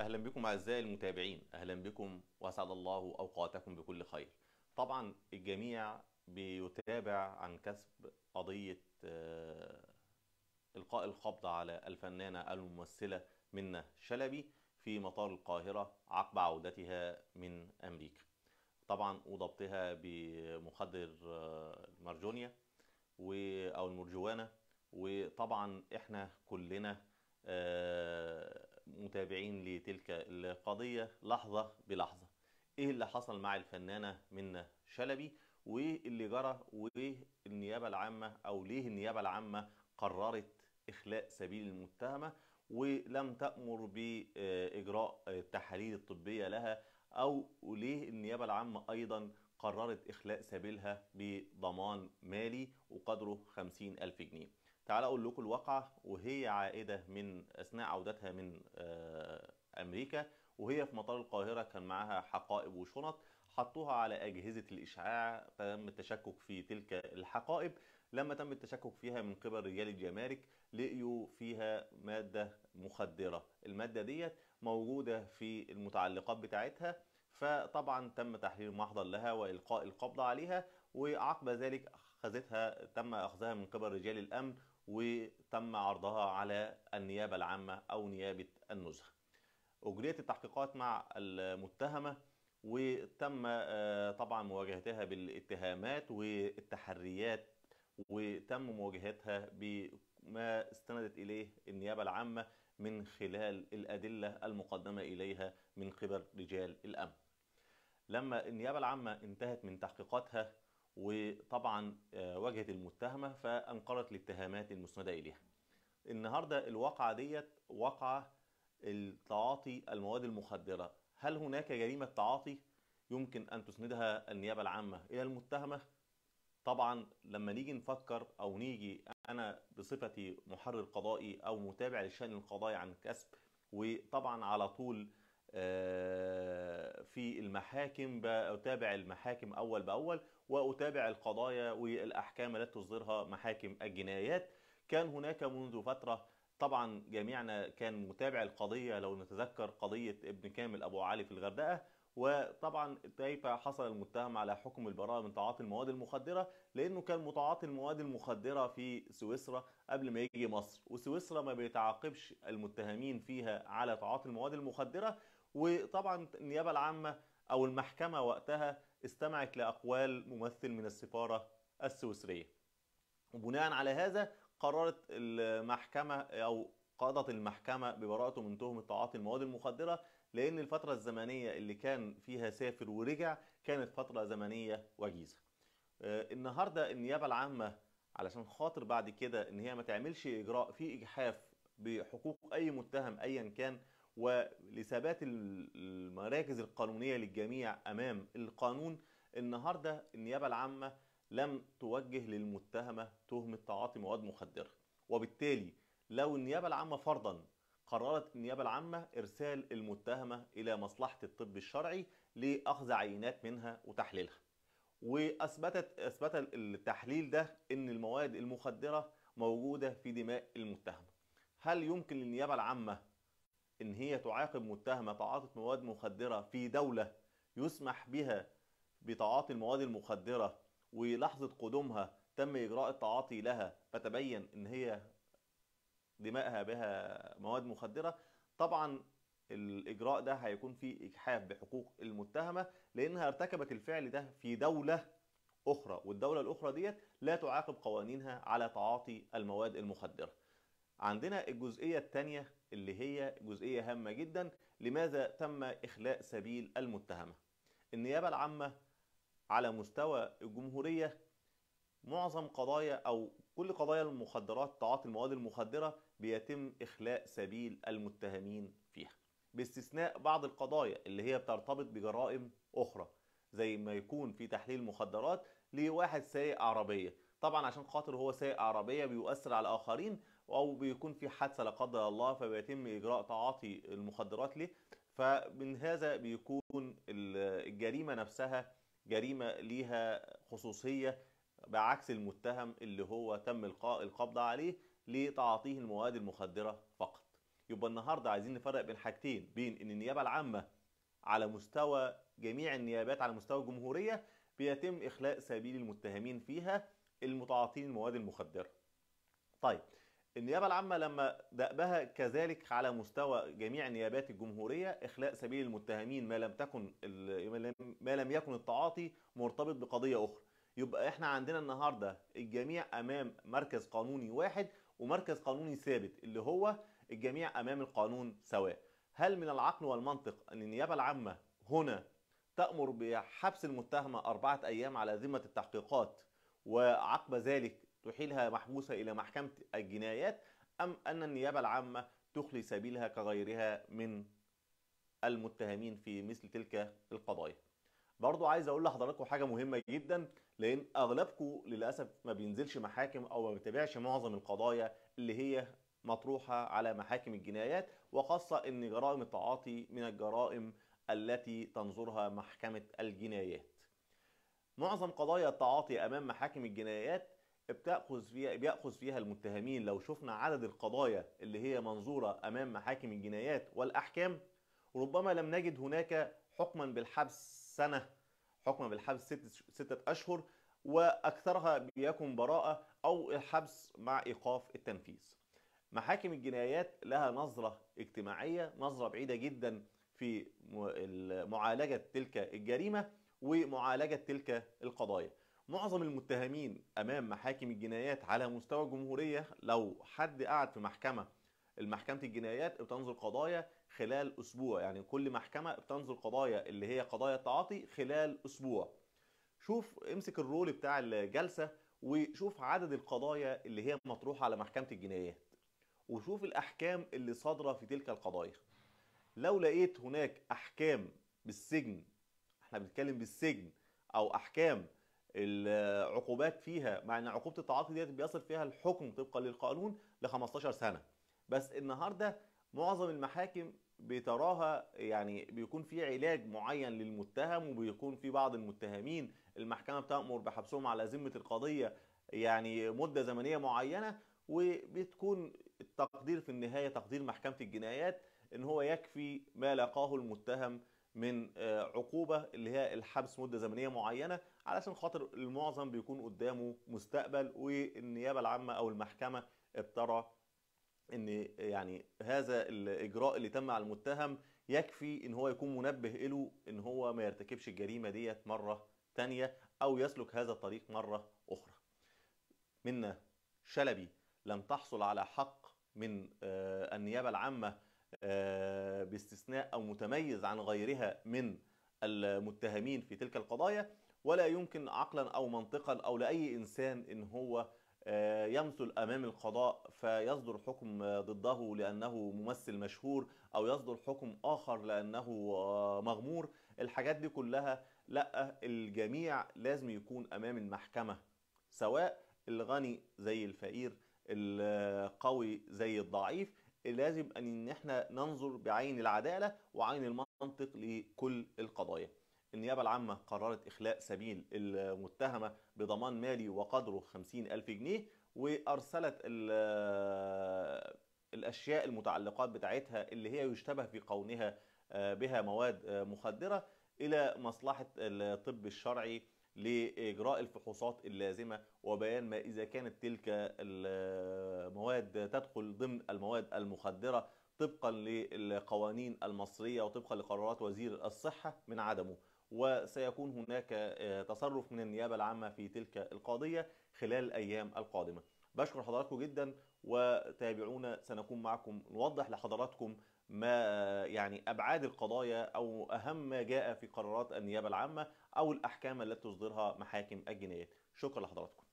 اهلا بكم اعزائي المتابعين اهلا بكم واسعد الله اوقاتكم بكل خير طبعا الجميع بيتابع عن كسب قضيه آه، القاء القبض على الفنانه الممثله منة شلبي في مطار القاهره عقب عودتها من امريكا طبعا وضبطها بمخدر المرجونيا آه، او المرجوانه وطبعا احنا كلنا آه متابعين لتلك القضية لحظة بلحظة ايه اللي حصل مع الفنانة منة شلبي وايه اللي جرى وايه النيابة العامة او ليه النيابة العامة قررت اخلاء سبيل المتهمة ولم تأمر بإجراء التحاليل الطبية لها أو ليه النيابة العامة أيضا قررت إخلاء سبيلها بضمان مالي وقدره 50 ألف جنيه تعال اقول لكم الواقعه وهي عائده من اثناء عودتها من آه، امريكا وهي في مطار القاهره كان معاها حقائب وشنط حطوها على اجهزه الاشعاع تم التشكك في تلك الحقائب لما تم التشكك فيها من قبل رجال الجمارك لقيوا فيها ماده مخدره الماده ديت موجوده في المتعلقات بتاعتها فطبعا تم تحرير محضر لها والقاء القبض عليها وعقب ذلك خذتها تم اخذها من قبل رجال الامن وتم عرضها على النيابة العامة أو نيابة النزهة أجريت التحقيقات مع المتهمة وتم آه، طبعا مواجهتها بالاتهامات والتحريات وتم مواجهتها بما استندت إليه النيابة العامة من خلال الأدلة المقدمة إليها من قبل رجال الأمن لما النيابة العامة انتهت من تحقيقاتها وطبعا آه، واجهت المتهمة فأنقرت الاتهامات المسندة إليها النهاردة الواقعة ديت واقعة التعاطي المواد المخدرة هل هناك جريمة تعاطي يمكن أن تسندها النيابة العامة إلى المتهمة؟ طبعا لما نيجي نفكر أو نيجي أنا بصفتي محرر قضائي أو متابع للشأن القضائي عن كسب وطبعا على طول آه في المحاكم بتابع المحاكم أول بأول وأتابع القضايا والأحكام التي تصدرها محاكم الجنايات كان هناك منذ فترة طبعا جميعنا كان متابع القضية لو نتذكر قضية ابن كامل أبو علي في الغردقة وطبعا كيف حصل المتهم على حكم البراءة من تعاطي المواد المخدرة لأنه كان متعاطي المواد المخدرة في سويسرا قبل ما يجي مصر وسويسرا ما بيتعاقبش المتهمين فيها على تعاطي المواد المخدرة وطبعا النيابه العامه او المحكمه وقتها استمعت لاقوال ممثل من السفاره السويسريه وبناء على هذا قررت المحكمه او قضت المحكمه ببراءته من تهمه تعاطي المواد المخدره لان الفتره الزمنيه اللي كان فيها سافر ورجع كانت فتره زمنيه وجيزه آه، النهارده النيابه العامه علشان خاطر بعد كده ان هي ما تعملش اجراء فيه اجحاف بحقوق اي متهم ايا كان ولثبات المراكز القانونيه للجميع امام القانون النهارده النيابه العامه لم توجه للمتهمه تهمه تعاطي مواد مخدره وبالتالي لو النيابه العامه فرضا قررت النيابه العامه ارسال المتهمه الى مصلحه الطب الشرعي لاخذ عينات منها وتحليلها واثبتت اثبت التحليل ده ان المواد المخدره موجوده في دماء المتهمه هل يمكن للنيابه العامه ان هي تعاقب متهمه تعاطت مواد مخدره في دوله يسمح بها بتعاطي المواد المخدره ولحظه قدومها تم اجراء التعاطي لها فتبين ان هي دماءها بها مواد مخدره طبعا الاجراء ده هيكون فيه اجحاف بحقوق المتهمه لانها ارتكبت الفعل ده في دوله اخرى والدوله الاخرى ديت لا تعاقب قوانينها على تعاطي المواد المخدره عندنا الجزئية الثانية اللي هي جزئية هامة جدا لماذا تم إخلاء سبيل المتهمة النيابة العامة على مستوى الجمهورية معظم قضايا أو كل قضايا المخدرات تعاطي المواد المخدرة بيتم إخلاء سبيل المتهمين فيها باستثناء بعض القضايا اللي هي بترتبط بجرائم أخرى زي ما يكون في تحليل مخدرات لواحد سايق عربية طبعا عشان خاطر هو سايق عربية بيؤثر على الآخرين او بيكون في حادثه لا قدر الله فبيتم اجراء تعاطي المخدرات ليه فمن هذا بيكون الجريمه نفسها جريمه ليها خصوصيه بعكس المتهم اللي هو تم القاء القبض عليه لتعاطيه المواد المخدره فقط يبقى النهارده عايزين نفرق بين حاجتين بين ان النيابه العامه على مستوى جميع النيابات على مستوى الجمهوريه بيتم اخلاء سبيل المتهمين فيها المتعاطين المواد المخدره طيب النيابة العامة لما دأبها كذلك على مستوى جميع نيابات الجمهورية إخلاء سبيل المتهمين ما لم تكن ما لم يكن التعاطي مرتبط بقضية أخرى يبقى احنا عندنا النهاردة الجميع أمام مركز قانوني واحد ومركز قانوني ثابت اللي هو الجميع أمام القانون سواء هل من العقل والمنطق أن النيابة العامة هنا تأمر بحبس المتهمة أربعة أيام على ذمة التحقيقات وعقب ذلك تحيلها محبوسة إلى محكمة الجنايات أم أن النيابة العامة تخلي سبيلها كغيرها من المتهمين في مثل تلك القضايا برضو عايز اقول لحضراتكم حاجه مهمه جدا لان اغلبكم للاسف ما بينزلش محاكم او ما بيتابعش معظم القضايا اللي هي مطروحه على محاكم الجنايات وخاصه ان جرائم التعاطي من الجرائم التي تنظرها محكمه الجنايات معظم قضايا التعاطي امام محاكم الجنايات بتاخذ فيها بياخذ فيها المتهمين لو شفنا عدد القضايا اللي هي منظوره امام محاكم الجنايات والاحكام ربما لم نجد هناك حكما بالحبس سنه حكما بالحبس ست سته اشهر واكثرها بيكون براءه او الحبس مع ايقاف التنفيذ. محاكم الجنايات لها نظره اجتماعيه، نظره بعيده جدا في معالجه تلك الجريمه ومعالجه تلك القضايا. معظم المتهمين امام محاكم الجنايات على مستوى الجمهوريه لو حد قعد في محكمه المحكمة الجنايات بتنظر قضايا خلال اسبوع يعني كل محكمه بتنظر قضايا اللي هي قضايا التعاطي خلال اسبوع شوف امسك الرول بتاع الجلسه وشوف عدد القضايا اللي هي مطروحه على محكمه الجنايات وشوف الاحكام اللي صادره في تلك القضايا لو لقيت هناك احكام بالسجن احنا بنتكلم بالسجن او احكام العقوبات فيها مع ان عقوبه التعاطي ديت بيصل فيها الحكم طبقا للقانون ل 15 سنه بس النهارده معظم المحاكم بتراها يعني بيكون في علاج معين للمتهم وبيكون في بعض المتهمين المحكمه بتامر بحبسهم على ذمه القضيه يعني مده زمنيه معينه وبتكون التقدير في النهايه تقدير محكمه الجنايات ان هو يكفي ما لاقاه المتهم من آه، عقوبه اللي هي الحبس مده زمنيه معينه علشان خاطر المعظم بيكون قدامه مستقبل والنيابه العامه او المحكمه بترى ان يعني هذا الاجراء اللي تم على المتهم يكفي ان هو يكون منبه له ان هو ما يرتكبش الجريمه ديت مره ثانيه او يسلك هذا الطريق مره اخرى منا شلبي لم تحصل على حق من آه، النيابه العامه آه، باستثناء أو متميز عن غيرها من المتهمين في تلك القضايا ولا يمكن عقلا أو منطقا أو لأي إنسان إن هو آه، يمثل امام القضاء فيصدر حكم ضده لانه ممثل مشهور او يصدر حكم اخر لانه آه، مغمور الحاجات دي كلها لا الجميع لازم يكون امام المحكمه سواء الغني زي الفقير القوي زي الضعيف لازم ان احنا ننظر بعين العداله وعين المنطق لكل القضايا النيابة العامة قررت إخلاء سبيل المتهمة بضمان مالي وقدره 50 ألف جنيه وأرسلت آه، الأشياء المتعلقات بتاعتها اللي هي يشتبه في قونها آه، بها مواد آه، مخدرة إلى مصلحة الطب الشرعي لإجراء الفحوصات اللازمة وبيان ما إذا كانت تلك المواد تدخل ضمن المواد المخدرة طبقا للقوانين المصرية وطبقا لقرارات وزير الصحة من عدمه وسيكون هناك آه، تصرف من النيابة العامة في تلك القضية خلال الأيام القادمة بشكر حضراتكم جدا وتابعونا سنكون معكم نوضح لحضراتكم ما يعني ابعاد القضايا او اهم ما جاء في قرارات النيابه العامه او الاحكام التي تصدرها محاكم الجنايات شكرا لحضراتكم